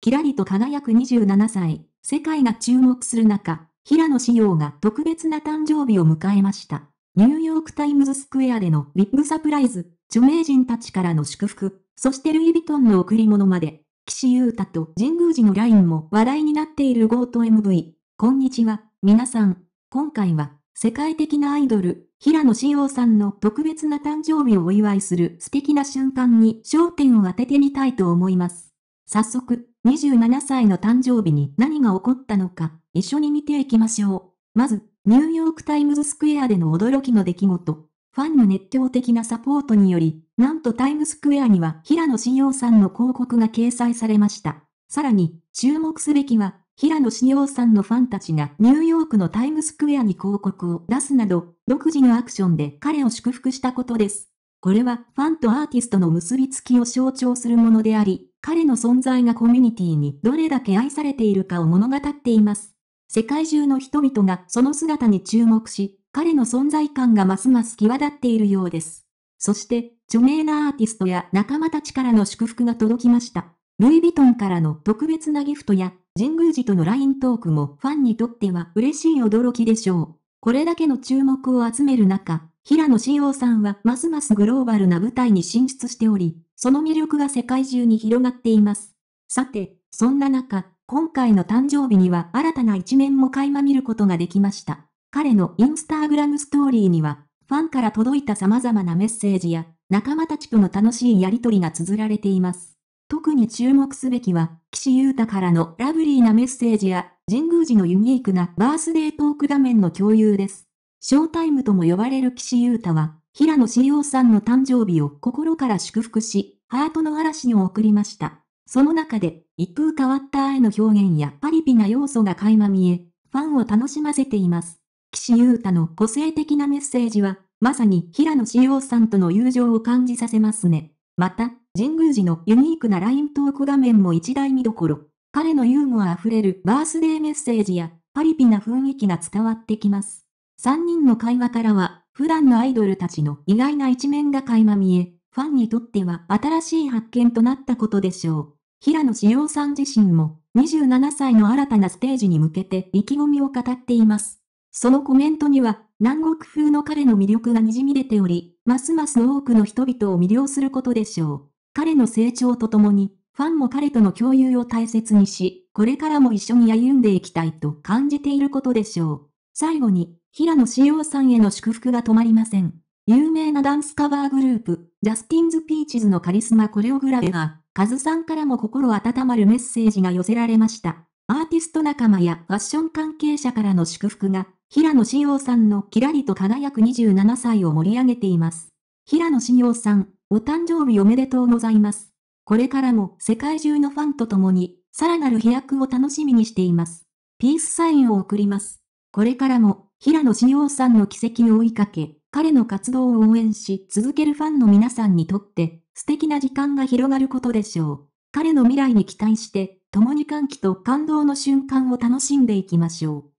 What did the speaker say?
キラリと輝く27歳、世界が注目する中、平野紫耀が特別な誕生日を迎えました。ニューヨークタイムズスクエアでのビッグサプライズ、著名人たちからの祝福、そしてルイ・ヴィトンの贈り物まで、岸優太と神宮寺のラインも話題になっている g o t m v こんにちは、皆さん。今回は、世界的なアイドル、平野紫耀さんの特別な誕生日をお祝いする素敵な瞬間に焦点を当ててみたいと思います。早速、27歳の誕生日に何が起こったのか、一緒に見ていきましょう。まず、ニューヨークタイムズスクエアでの驚きの出来事。ファンの熱狂的なサポートにより、なんとタイムスクエアには平野紫耀さんの広告が掲載されました。さらに、注目すべきは、平野紫耀さんのファンたちがニューヨークのタイムスクエアに広告を出すなど、独自のアクションで彼を祝福したことです。これはファンとアーティストの結びつきを象徴するものであり、彼の存在がコミュニティにどれだけ愛されているかを物語っています。世界中の人々がその姿に注目し、彼の存在感がますます際立っているようです。そして、著名なアーティストや仲間たちからの祝福が届きました。ルイ・ヴィトンからの特別なギフトや、神宮寺とのライントークもファンにとっては嬉しい驚きでしょう。これだけの注目を集める中、平野志耀さんはますますグローバルな舞台に進出しており、その魅力が世界中に広がっています。さて、そんな中、今回の誕生日には新たな一面も垣間見ることができました。彼のインスタグラムストーリーには、ファンから届いた様々なメッセージや、仲間たちとの楽しいやりとりが綴られています。特に注目すべきは、岸優太からのラブリーなメッセージや、神宮寺のユニークなバースデートーク画面の共有です。ショータイムとも呼ばれる岸優太は、平野志耀さんの誕生日を心から祝福し、ハートの嵐を送りました。その中で、一風変わった愛の表現やパリピな要素が垣間見え、ファンを楽しませています。岸優太の個性的なメッセージは、まさに平野志耀さんとの友情を感じさせますね。また、神宮寺のユニークな LINE トーク画面も一大見どころ。彼のユーモア溢れるバースデーメッセージや、パリピな雰囲気が伝わってきます。3人の会話からは、普段のアイドルたちの意外な一面が垣間見え、ファンにとっては新しい発見となったことでしょう。平野志陽さん自身も、27歳の新たなステージに向けて意気込みを語っています。そのコメントには、南国風の彼の魅力が滲み出ており、ますます多くの人々を魅了することでしょう。彼の成長とともに、ファンも彼との共有を大切にし、これからも一緒に歩んでいきたいと感じていることでしょう。最後に、平野紫耀さんへの祝福が止まりません。有名なダンスカバーグループ、ジャスティンズ・ピーチズのカリスマコレオグラフが、カズさんからも心温まるメッセージが寄せられました。アーティスト仲間やファッション関係者からの祝福が、平野紫耀さんのキラリと輝く27歳を盛り上げています。平野紫耀さん、お誕生日おめでとうございます。これからも世界中のファンと共に、さらなる飛躍を楽しみにしています。ピースサインを送ります。これからも、平野紫耀さんの軌跡を追いかけ、彼の活動を応援し続けるファンの皆さんにとって、素敵な時間が広がることでしょう。彼の未来に期待して、共に歓喜と感動の瞬間を楽しんでいきましょう。